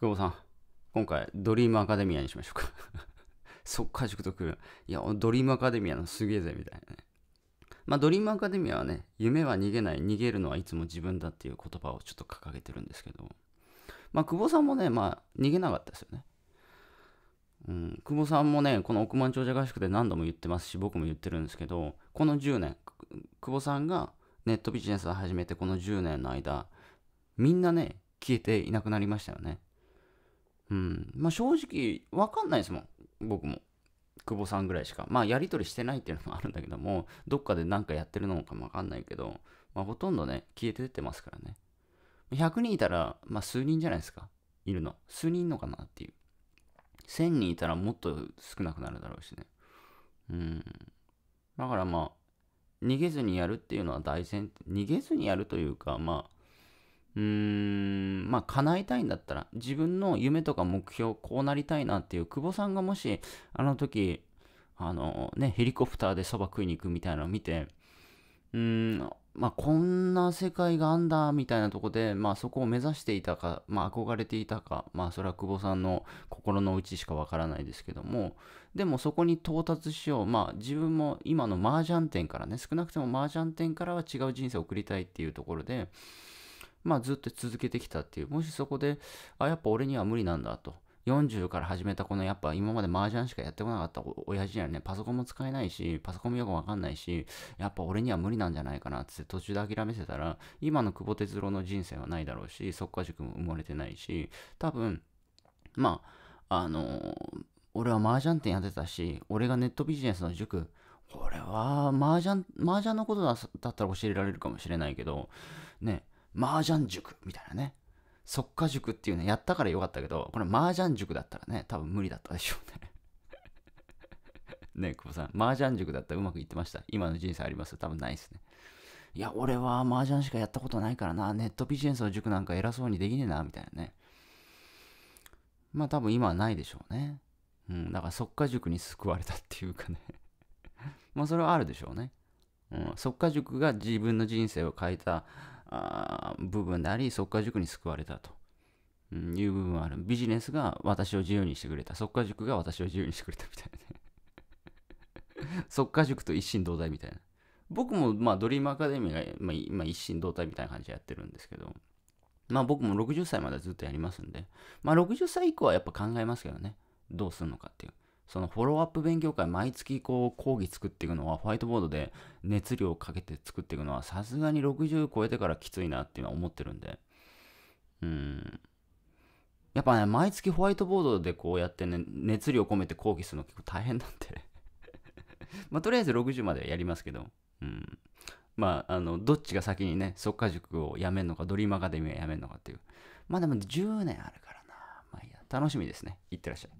久保さん、今回、ドリームアカデミアにしましょうか そっか、塾と来る。いや、ドリームアカデミアのすげえぜ、みたいなね。まあ、ドリームアカデミアはね、夢は逃げない、逃げるのはいつも自分だっていう言葉をちょっと掲げてるんですけど、まあ、久保さんもね、まあ、逃げなかったですよね。うん、久保さんもね、この億万長者合宿で何度も言ってますし、僕も言ってるんですけど、この10年、久保さんがネットビジネスを始めてこの10年の間、みんなね、消えていなくなりましたよね。まあ、正直、わかんないですもん。僕も。久保さんぐらいしか。まあ、やり取りしてないっていうのもあるんだけども、どっかで何かやってるのかもわかんないけど、まあ、ほとんどね、消えて出てますからね。100人いたら、まあ、数人じゃないですか。いるの。数人いるのかなっていう。1000人いたらもっと少なくなるだろうしね。うん。だからまあ、逃げずにやるっていうのは大前提、逃げずにやるというか、まあ、うん、まあ、叶えたいんだったら、自分の夢とか目標、こうなりたいなっていう、久保さんがもし、あの時、あのね、ヘリコプターでそば食いに行くみたいなのを見て、うーん、まあ、こんな世界があんだ、みたいなとこで、まあ、そこを目指していたか、まあ、憧れていたか、まあ、それは久保さんの心の内しかわからないですけども、でもそこに到達しよう、まあ、自分も今の麻雀店からね、少なくとも麻雀店からは違う人生を送りたいっていうところで、まあずっと続けてきたっていう、もしそこで、あ、やっぱ俺には無理なんだと。40から始めたこのやっぱ今まで麻雀しかやってこなかった親父にはね、パソコンも使えないし、パソコンもよくわかんないし、やっぱ俺には無理なんじゃないかなって途中で諦めてたら、今の久保哲郎の人生はないだろうし、っか、塾も生まれてないし、多分、まあ、あのー、俺は麻雀店やってたし、俺がネットビジネスの塾、これは麻雀、麻雀のことだったら教えられるかもしれないけど、ね、麻雀塾みたいなね。即家塾っていうね、やったからよかったけど、これ麻雀塾だったらね、多分無理だったでしょうね。ね、久保さん、麻雀塾だったらうまくいってました今の人生あります多分ないですね。いや、俺は麻雀しかやったことないからな、ネットビジネスの塾なんか偉そうにできねえな、みたいなね。まあ多分今はないでしょうね。うん、だから即家塾に救われたっていうかね まあそれはあるでしょうね。うん、即家塾が自分の人生を変えた部分であり、即果塾に救われたと。いう部分はある。ビジネスが私を自由にしてくれた。即果塾が私を自由にしてくれたみたいな、ね。即果塾と一心同体みたいな。僕も、まあ、ドリームアカデミーが、まあ、今一心同体みたいな感じでやってるんですけど、まあ僕も60歳までずっとやりますんで、まあ60歳以降はやっぱ考えますけどね、どうするのかっていう。そのフォローアップ勉強会毎月こう講義作っていくのは、ホワイトボードで熱量をかけて作っていくのは、さすがに60超えてからきついなっていうのは思ってるんで。うん。やっぱね、毎月ホワイトボードでこうやってね、熱量込めて講義するの結構大変なんで まあ、とりあえず60までやりますけど。うん。まあ、あの、どっちが先にね、即果塾をやめるのか、ドリームアカデミーをやめるのかっていう。まあでも10年あるからな。まあいいや、楽しみですね。いってらっしゃい。